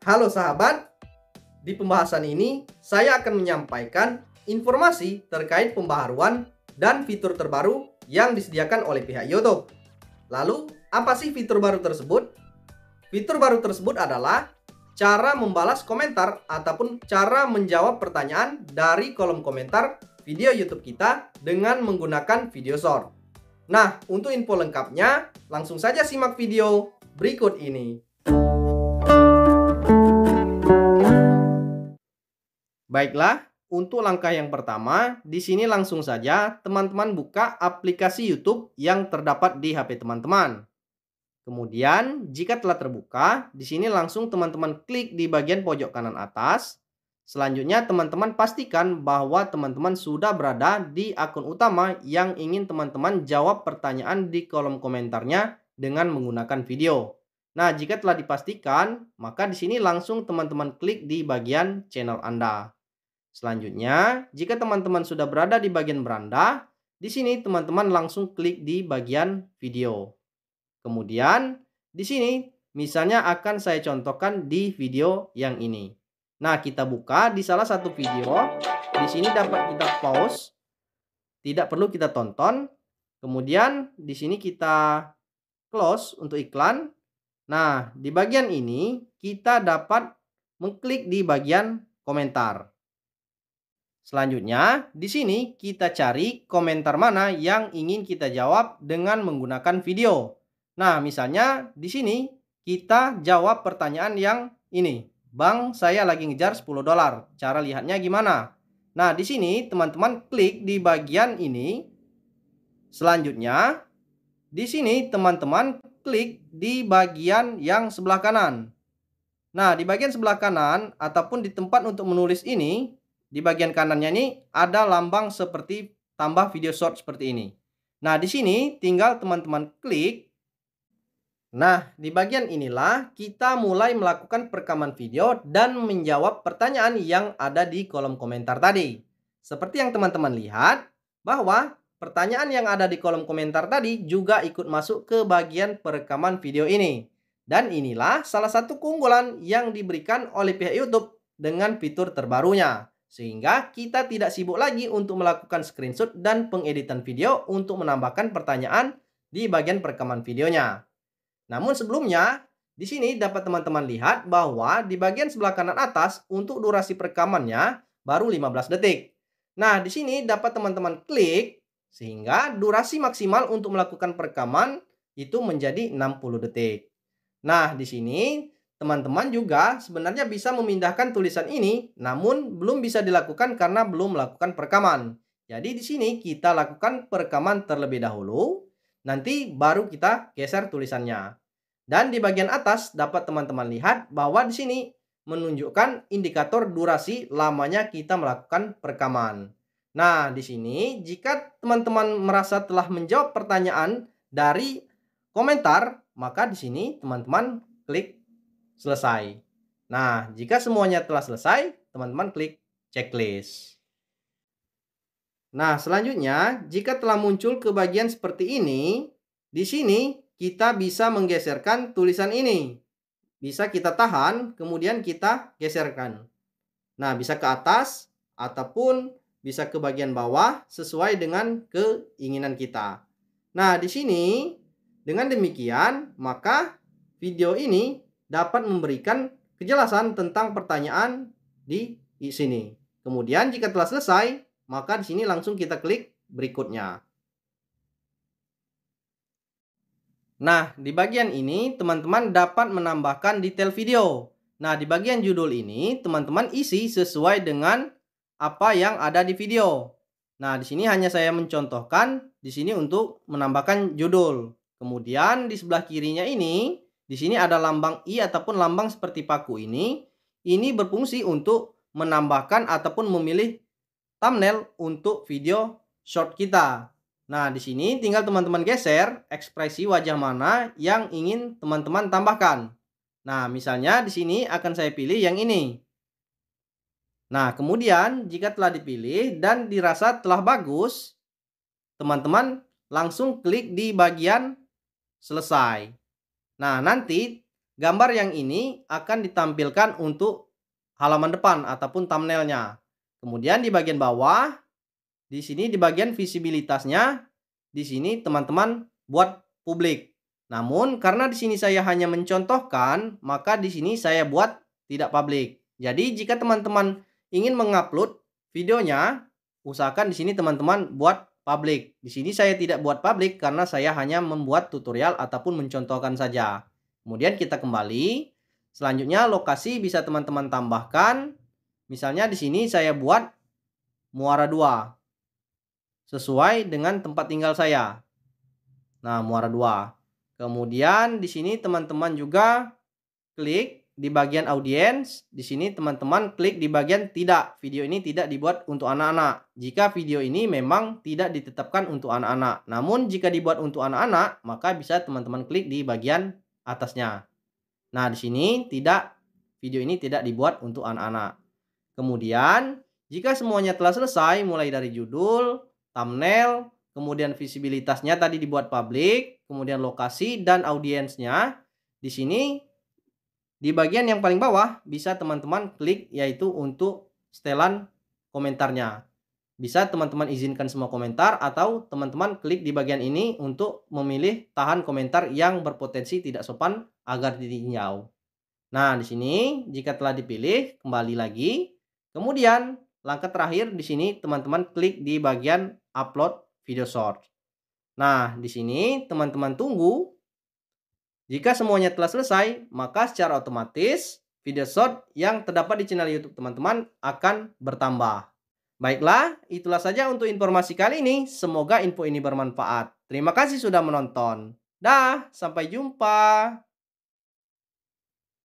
Halo sahabat, di pembahasan ini saya akan menyampaikan informasi terkait pembaharuan dan fitur terbaru yang disediakan oleh pihak YouTube. Lalu, apa sih fitur baru tersebut? Fitur baru tersebut adalah cara membalas komentar ataupun cara menjawab pertanyaan dari kolom komentar video YouTube kita dengan menggunakan video short. Nah, untuk info lengkapnya, langsung saja simak video berikut ini. Baiklah, untuk langkah yang pertama, di sini langsung saja teman-teman buka aplikasi YouTube yang terdapat di HP teman-teman. Kemudian, jika telah terbuka, di sini langsung teman-teman klik di bagian pojok kanan atas. Selanjutnya, teman-teman pastikan bahwa teman-teman sudah berada di akun utama yang ingin teman-teman jawab pertanyaan di kolom komentarnya dengan menggunakan video. Nah, jika telah dipastikan, maka di sini langsung teman-teman klik di bagian channel Anda. Selanjutnya, jika teman-teman sudah berada di bagian beranda, di sini teman-teman langsung klik di bagian video. Kemudian, di sini misalnya akan saya contohkan di video yang ini. Nah, kita buka di salah satu video. Di sini dapat kita pause. Tidak perlu kita tonton. Kemudian, di sini kita close untuk iklan. Nah, di bagian ini kita dapat mengklik di bagian komentar. Selanjutnya, di sini kita cari komentar mana yang ingin kita jawab dengan menggunakan video. Nah, misalnya di sini kita jawab pertanyaan yang ini. Bang, saya lagi ngejar 10 dolar. Cara lihatnya gimana? Nah, di sini teman-teman klik di bagian ini. Selanjutnya, di sini teman-teman klik di bagian yang sebelah kanan. Nah, di bagian sebelah kanan ataupun di tempat untuk menulis ini, di bagian kanannya ini ada lambang seperti tambah video short seperti ini. Nah, di sini tinggal teman-teman klik. Nah, di bagian inilah kita mulai melakukan perekaman video dan menjawab pertanyaan yang ada di kolom komentar tadi. Seperti yang teman-teman lihat, bahwa pertanyaan yang ada di kolom komentar tadi juga ikut masuk ke bagian perekaman video ini. Dan inilah salah satu keunggulan yang diberikan oleh pihak YouTube dengan fitur terbarunya, sehingga kita tidak sibuk lagi untuk melakukan screenshot dan pengeditan video untuk menambahkan pertanyaan di bagian perekaman videonya. Namun sebelumnya, di sini dapat teman-teman lihat bahwa di bagian sebelah kanan atas untuk durasi perekamannya baru 15 detik. Nah, di sini dapat teman-teman klik sehingga durasi maksimal untuk melakukan perekaman itu menjadi 60 detik. Nah, di sini Teman-teman juga sebenarnya bisa memindahkan tulisan ini, namun belum bisa dilakukan karena belum melakukan perekaman. Jadi di sini kita lakukan perekaman terlebih dahulu, nanti baru kita geser tulisannya. Dan di bagian atas dapat teman-teman lihat bahwa di sini menunjukkan indikator durasi lamanya kita melakukan perekaman. Nah, di sini jika teman-teman merasa telah menjawab pertanyaan dari komentar, maka di sini teman-teman klik selesai. Nah, jika semuanya telah selesai, teman-teman klik checklist. Nah, selanjutnya, jika telah muncul ke bagian seperti ini, di sini kita bisa menggeserkan tulisan ini. Bisa kita tahan, kemudian kita geserkan. Nah, bisa ke atas ataupun bisa ke bagian bawah sesuai dengan keinginan kita. Nah, di sini dengan demikian, maka video ini dapat memberikan kejelasan tentang pertanyaan di sini. Kemudian jika telah selesai, maka di sini langsung kita klik berikutnya. Nah, di bagian ini teman-teman dapat menambahkan detail video. Nah, di bagian judul ini teman-teman isi sesuai dengan apa yang ada di video. Nah, di sini hanya saya mencontohkan di sini untuk menambahkan judul. Kemudian di sebelah kirinya ini di sini ada lambang I ataupun lambang seperti paku ini. Ini berfungsi untuk menambahkan ataupun memilih thumbnail untuk video short kita. Nah, di sini tinggal teman-teman geser ekspresi wajah mana yang ingin teman-teman tambahkan. Nah, misalnya di sini akan saya pilih yang ini. Nah, kemudian jika telah dipilih dan dirasa telah bagus, teman-teman langsung klik di bagian selesai. Nah, nanti gambar yang ini akan ditampilkan untuk halaman depan ataupun thumbnailnya. Kemudian di bagian bawah, di sini di bagian visibilitasnya, di sini teman-teman buat publik. Namun karena di sini saya hanya mencontohkan, maka di sini saya buat tidak publik. Jadi jika teman-teman ingin mengupload videonya, usahakan di sini teman-teman buat Publik. Di sini saya tidak buat publik karena saya hanya membuat tutorial ataupun mencontohkan saja. Kemudian kita kembali. Selanjutnya lokasi bisa teman-teman tambahkan. Misalnya di sini saya buat muara 2. Sesuai dengan tempat tinggal saya. Nah, muara 2. Kemudian di sini teman-teman juga klik di bagian audiens, di sini teman-teman klik di bagian tidak. Video ini tidak dibuat untuk anak-anak. Jika video ini memang tidak ditetapkan untuk anak-anak. Namun jika dibuat untuk anak-anak, maka bisa teman-teman klik di bagian atasnya. Nah, di sini tidak video ini tidak dibuat untuk anak-anak. Kemudian, jika semuanya telah selesai mulai dari judul, thumbnail, kemudian visibilitasnya tadi dibuat publik, kemudian lokasi dan audiensnya, di sini di bagian yang paling bawah bisa teman-teman klik yaitu untuk setelan komentarnya. Bisa teman-teman izinkan semua komentar atau teman-teman klik di bagian ini untuk memilih tahan komentar yang berpotensi tidak sopan agar ditinjau. Nah, di sini jika telah dipilih kembali lagi. Kemudian langkah terakhir di sini teman-teman klik di bagian upload video short. Nah, di sini teman-teman tunggu jika semuanya telah selesai, maka secara otomatis video short yang terdapat di channel YouTube teman-teman akan bertambah. Baiklah, itulah saja untuk informasi kali ini. Semoga info ini bermanfaat. Terima kasih sudah menonton. Dah, sampai jumpa.